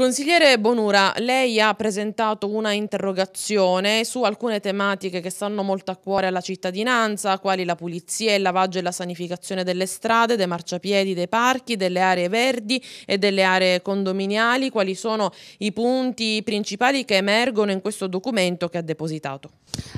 Consigliere Bonura, lei ha presentato una interrogazione su alcune tematiche che stanno molto a cuore alla cittadinanza, quali la pulizia, il lavaggio e la sanificazione delle strade, dei marciapiedi, dei parchi, delle aree verdi e delle aree condominiali. Quali sono i punti principali che emergono in questo documento che ha depositato?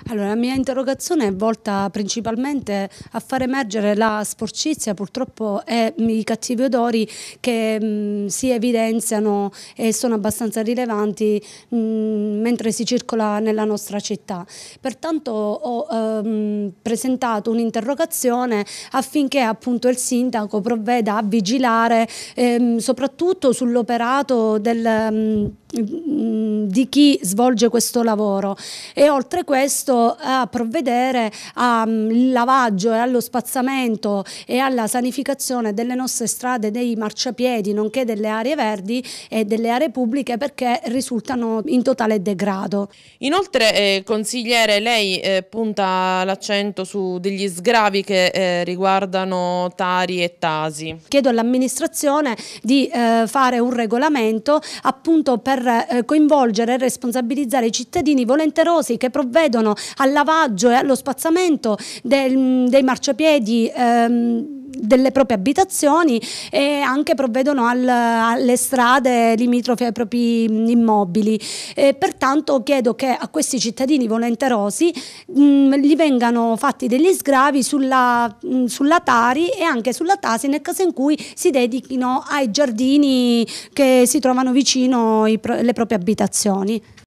Allora, la mia interrogazione è volta principalmente a far emergere la sporcizia purtroppo e i cattivi odori che mh, mm, si evidenziano e sono abbastanza rilevanti mh, mm, mentre si circola nella nostra città. Pertanto ho ehm, presentato un'interrogazione affinché appunto il sindaco provveda a vigilare ehm, soprattutto sull'operato del... Mh, mm, di chi svolge questo lavoro e oltre questo a provvedere al lavaggio e allo spazzamento e alla sanificazione delle nostre strade, dei marciapiedi, nonché delle aree verdi e delle aree pubbliche perché risultano in totale degrado. Inoltre eh, consigliere lei eh, punta l'accento su degli sgravi che eh, riguardano Tari e Tasi. Chiedo all'amministrazione di eh, fare un regolamento appunto per per eh, coinvolgere e responsabilizzare i cittadini volenterosi che provvedono al lavaggio e allo spazzamento del, dei marciapiedi ehm, delle proprie abitazioni e anche provvedono al, alle strade limitrofe ai propri immobili. E pertanto chiedo che a questi cittadini volenterosi mh, mm, gli vengano fatti degli sgravi sulla, mh, mm, sulla Tari e anche sulla Tasi nel caso in cui si dedichino ai giardini che si trovano vicino pro, le proprie abitazioni.